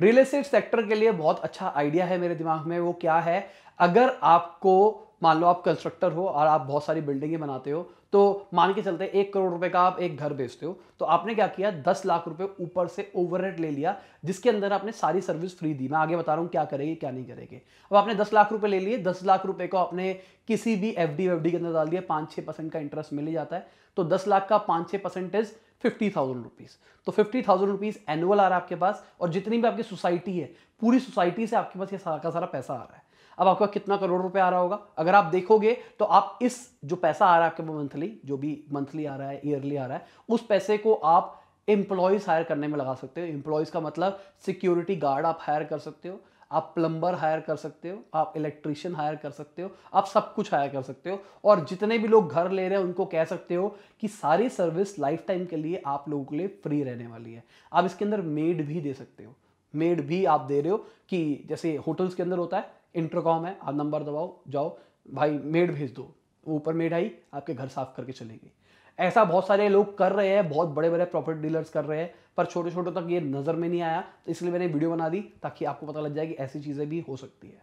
real estate sector के लिए बहुत अच्छा आइडिया है मेरे दिमाग में वो क्या है अगर आपको मान लो आप कंस्ट्रक्टर हो और आप बहुत सारी बिल्डिंगें बनाते हो तो मान के चलते एक करोड़ रुपए का आप एक घर बेचते हो तो आपने क्या किया दस लाख रुपए ऊपर से ओवर ले लिया जिसके अंदर आपने सारी सर्विस फ्री दी मैं आगे बता रहा हूँ क्या करेंगे क्या नहीं करेंगे अब आपने दस लाख रुपए ले लिए दस लाख रुपए को आपने किसी भी एफ डी के अंदर डाल दिया पाँच छः परसेंट का इंटरेस्ट मिल जाता है तो दस लाख का पाँच छः परसेंटेज फिफ्टी थाउजेंड रुपीज़ तो फिफ्टी थाउजेंड रुपीज़ एनुअल आ रहा है आपके पास और जितनी भी आपकी सोसाइटी है पूरी सोसाइटी से आपके पास ये सारा का सारा पैसा आ रहा है अब आपका कितना करोड़ रुपए आ रहा होगा अगर आप देखोगे तो आप इस जो पैसा आ रहा है आपके पास मंथली जो भी मंथली आ रहा है ईयरली आ रहा है उस पैसे को आप एम्प्लॉयज़ हायर करने में लगा सकते हो एम्प्लॉयज़ का मतलब सिक्योरिटी गार्ड आप हायर कर सकते हो आप प्लम्बर हायर कर सकते हो आप इलेक्ट्रिशियन हायर कर सकते हो आप सब कुछ हायर कर सकते हो और जितने भी लोग घर ले रहे हैं उनको कह सकते हो कि सारी सर्विस लाइफ टाइम के लिए आप लोगों के लिए फ्री रहने वाली है आप इसके अंदर मेड भी दे सकते हो मेड भी आप दे रहे हो कि जैसे होटल्स के अंदर होता है इंटरकॉम है आप नंबर दबाओ जाओ भाई मेड भेज दो ऊपर मेड आई आपके घर साफ करके चलेगी ऐसा बहुत सारे लोग कर रहे हैं बहुत बड़े बड़े प्रॉपर्टी डीलर्स कर रहे हैं पर छोटे छोटे तक ये नज़र में नहीं आया तो इसलिए मैंने वीडियो बना दी ताकि आपको पता लग जाए कि ऐसी चीज़ें भी हो सकती है